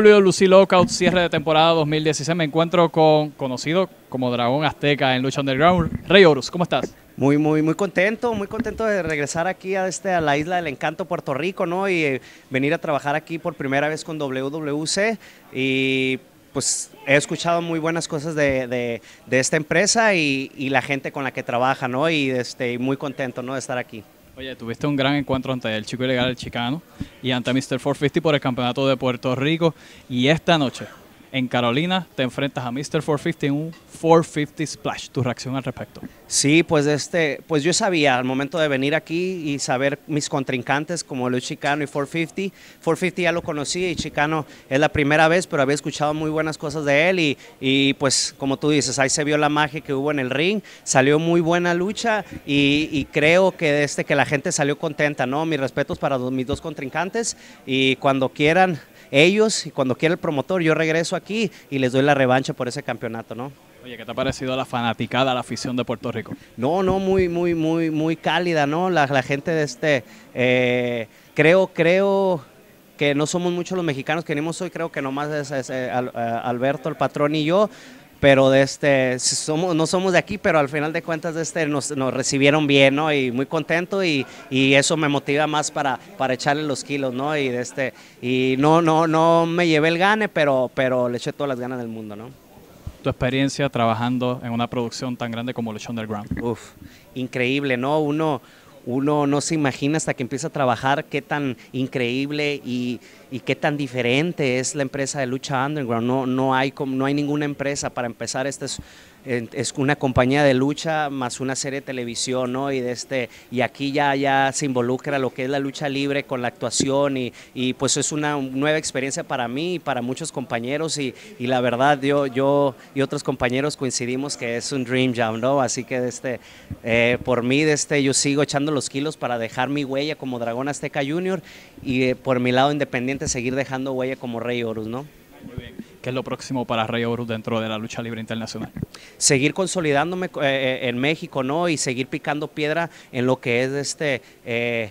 Lucy Lockout, cierre de temporada 2016. Me encuentro con conocido como Dragón Azteca en Lucha Underground. Rey Orus, ¿cómo estás? Muy, muy, muy contento, muy contento de regresar aquí a, este, a la isla del encanto Puerto Rico, ¿no? Y eh, venir a trabajar aquí por primera vez con WWC. Y pues he escuchado muy buenas cosas de, de, esta empresa y, la gente con la que trabaja, ¿no? Y este, muy contento, ¿no? De estar aquí. Oye, tuviste un gran encuentro ante el chico ilegal, el chicano, y ante Mr. 450 por el campeonato de Puerto Rico. Y esta noche, en Carolina te enfrentas a Mr. 450 en un 450 Splash. ¿Tu reacción al respecto? Sí, pues, este, pues yo sabía al momento de venir aquí y saber mis contrincantes como Luis Chicano y 450. 450 ya lo conocí y Chicano es la primera vez, pero había escuchado muy buenas cosas de él y, y pues como tú dices, ahí se vio la magia que hubo en el ring, salió muy buena lucha y, creo que, este, que la gente salió contenta, ¿no? Mis respetos para mis dos contrincantes y cuando quieran ellos, cuando quiera el promotor, yo regreso aquí y les doy la revancha por ese campeonato, ¿no? Oye, ¿qué te ha parecido la fanaticada, la afición de Puerto Rico? No, no, muy, muy, muy, muy cálida, ¿no? La, gente de este, eh, creo, creo que no somos muchos los mexicanos que venimos hoy, creo que nomás es eh, eh, Alberto, el patrón y yo, pero de este, somos, no somos de aquí, pero al final de cuentas de este, nos, nos, recibieron bien, ¿no? Y muy contento y, y, eso me motiva más para, para echarle los kilos, ¿no? Y, de este, y no, no, no me llevé el gane, pero, pero le eché todas las ganas del mundo, ¿no? Tu experiencia trabajando en una producción tan grande como Lucha Underground. Uf, increíble, ¿no? Uno uno no se imagina hasta que empieza a trabajar qué tan increíble y, qué tan diferente es la empresa de lucha underground. No, no, hay, no hay ninguna empresa para empezar. Este es una compañía de lucha más una serie de televisión, ¿no? Y, de este, y aquí ya, ya se involucra lo que es la lucha libre con la actuación y, pues es una nueva experiencia para mí y para muchos compañeros y, la verdad yo, yo y otros compañeros coincidimos que es un dream job, ¿no? Así que este, eh, por mí de este, yo sigo echando los kilos para dejar mi huella como Dragón Azteca Junior y eh, por mi lado independiente seguir dejando huella como Rey Horus, ¿no? ¿Qué es lo próximo para Rayo Horus dentro de la lucha libre internacional? Seguir consolidándome eh, eh, en México, ¿no? Y seguir picando piedra en lo que es este eh,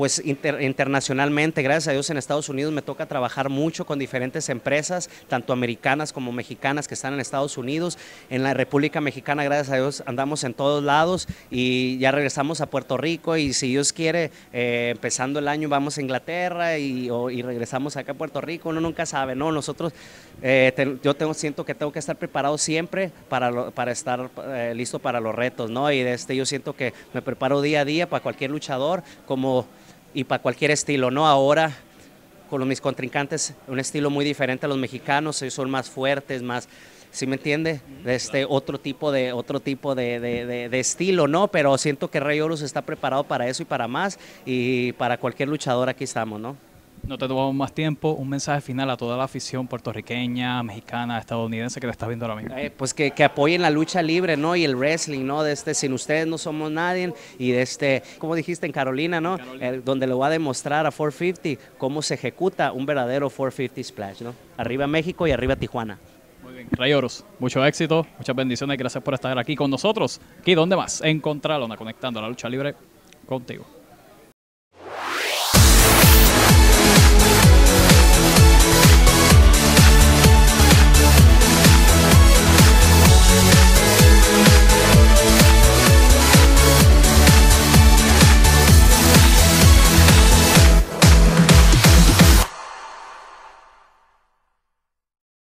pues internacionalmente, gracias a Dios en Estados Unidos me toca trabajar mucho con diferentes empresas, tanto americanas como mexicanas que están en Estados Unidos. En la República Mexicana, gracias a Dios, andamos en todos lados y ya regresamos a Puerto Rico y si Dios quiere, eh, empezando el año vamos a Inglaterra y, regresamos acá a Puerto Rico, uno nunca sabe, ¿no? Nosotros, eh, yo tengo, siento que tengo que estar preparado siempre para, para estar eh, listo para los retos, ¿no? Y este, yo siento que me preparo día a día para cualquier luchador, como y para cualquier estilo, ¿no? Ahora con mis contrincantes, un estilo muy diferente a los mexicanos, ellos son más fuertes, más, ¿sí me entiende? De Este, otro tipo de, otro tipo de, de, estilo, ¿no? Pero siento que Rey Olus está preparado para eso y para más, y para cualquier luchador aquí estamos, ¿no? No te tomamos más tiempo. Un mensaje final a toda la afición puertorriqueña, mexicana, estadounidense que la está viendo ahora mismo. Eh, pues que, apoyen la lucha libre, ¿no? Y el wrestling, ¿no? De este, sin ustedes no somos nadie. Y de este, como dijiste en Carolina, ¿no? Eh, donde lo va a demostrar a 450 cómo se ejecuta un verdadero 450 Splash, ¿no? Arriba México y arriba Tijuana. Muy bien. Ray mucho éxito, muchas bendiciones. y Gracias por estar aquí con nosotros. Aquí, ¿dónde más? En Contralona, conectando la lucha libre contigo.